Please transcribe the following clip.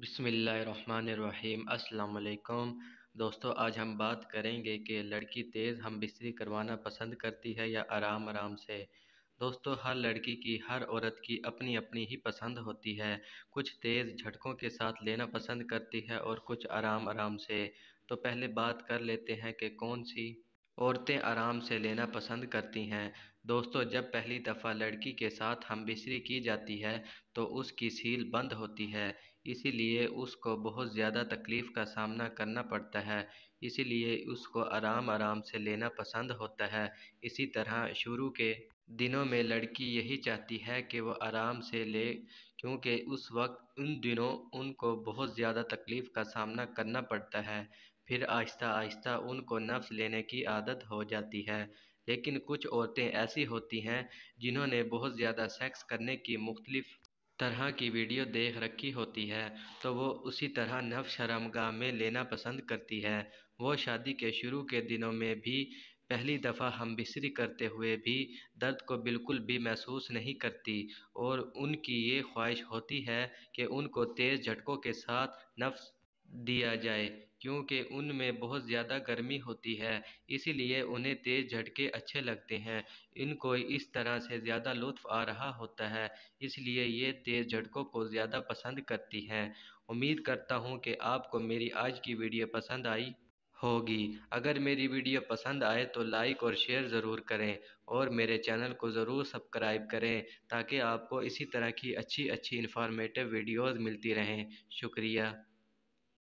बिसमीम् अल्लाम दोस्तों आज हम बात करेंगे कि लड़की तेज़ हम बिस्तरी करवाना पसंद करती है या आराम आराम से दोस्तों हर लड़की की हर औरत की अपनी अपनी ही पसंद होती है कुछ तेज़ झटकों के साथ लेना पसंद करती है और कुछ आराम आराम से तो पहले बात कर लेते हैं कि कौन सी औरतें आराम से लेना पसंद करती हैं दोस्तों जब पहली दफ़ा लड़की के साथ हम हमबिस्तरी की जाती है तो उसकी सील बंद होती है इसीलिए उसको बहुत ज़्यादा तकलीफ़ का सामना करना पड़ता है इसीलिए उसको आराम आराम से लेना पसंद होता है इसी तरह शुरू के दिनों में लड़की यही चाहती है कि वह आराम से ले क्योंकि उस वक्त उन दिनों उनको बहुत ज़्यादा तकलीफ़ का सामना करना पड़ता है फिर आहिस्ता आहिस्ता उनको नफ्स लेने की आदत हो जाती है लेकिन कुछ औरतें ऐसी होती हैं जिन्होंने बहुत ज़्यादा सेक्स करने की मुख्तलिफ़ तरह की वीडियो देख रखी होती है तो वो उसी तरह नफ शर्मगाह में लेना पसंद करती है वो शादी के शुरू के दिनों में भी पहली दफ़ा हम बिसरी करते हुए भी दर्द को बिल्कुल भी महसूस नहीं करती और उनकी ये ख्वाहिश होती है कि उनको तेज़ झटकों के साथ नफ्स दिया जाए क्योंकि उनमें बहुत ज़्यादा गर्मी होती है इसीलिए उन्हें तेज़ झटके अच्छे लगते हैं इनको इस तरह से ज़्यादा लुत्फ आ रहा होता है इसलिए ये तेज़ झटकों को ज़्यादा पसंद करती हैं उम्मीद करता हूँ कि आपको मेरी आज की वीडियो पसंद आई होगी अगर मेरी वीडियो पसंद आए तो लाइक और शेयर ज़रूर करें और मेरे चैनल को ज़रूर सब्सक्राइब करें ताकि आपको इसी तरह की अच्छी अच्छी इन्फॉर्मेटिव वीडियोज़ मिलती रहें शुक्रिया